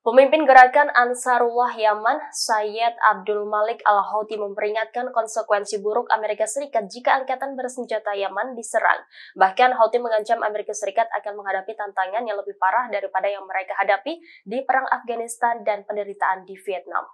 Pemimpin gerakan Ansarullah Yaman, Sayyid Abdul Malik Al-Houthi memperingatkan konsekuensi buruk Amerika Serikat jika angkatan bersenjata Yaman diserang. Bahkan Houthi mengancam Amerika Serikat akan menghadapi tantangan yang lebih parah daripada yang mereka hadapi di perang Afghanistan dan penderitaan di Vietnam.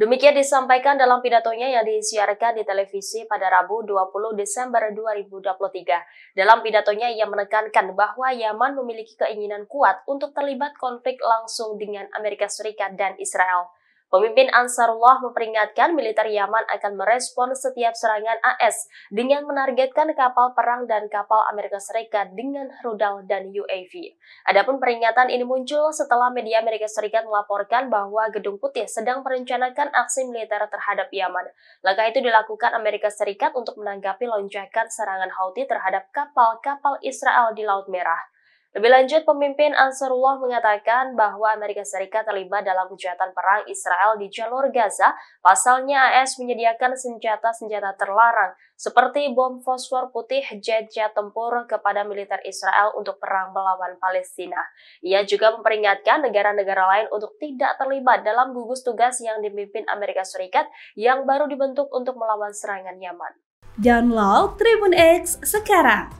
Demikian disampaikan dalam pidatonya yang disiarkan di televisi pada Rabu 20 Desember 2023. Dalam pidatonya ia menekankan bahwa Yaman memiliki keinginan kuat untuk terlibat konflik langsung dengan Amerika Serikat dan Israel. Pemimpin Ansarullah memperingatkan militer Yaman akan merespon setiap serangan AS dengan menargetkan kapal perang dan kapal Amerika Serikat dengan rudal dan UAV. Adapun peringatan ini muncul setelah media Amerika Serikat melaporkan bahwa Gedung Putih sedang merencanakan aksi militer terhadap Yaman. Langkah itu dilakukan Amerika Serikat untuk menanggapi lonjakan serangan Houthi terhadap kapal-kapal Israel di Laut Merah. Lebih lanjut, pemimpin Ansarullah mengatakan bahwa Amerika Serikat terlibat dalam kejahatan perang Israel di jalur Gaza. Pasalnya, AS menyediakan senjata-senjata terlarang seperti bom fosfor putih jet-jet tempur kepada militer Israel untuk perang melawan Palestina. Ia juga memperingatkan negara-negara lain untuk tidak terlibat dalam gugus tugas yang dipimpin Amerika Serikat yang baru dibentuk untuk melawan serangan Yaman. Download Tribun X sekarang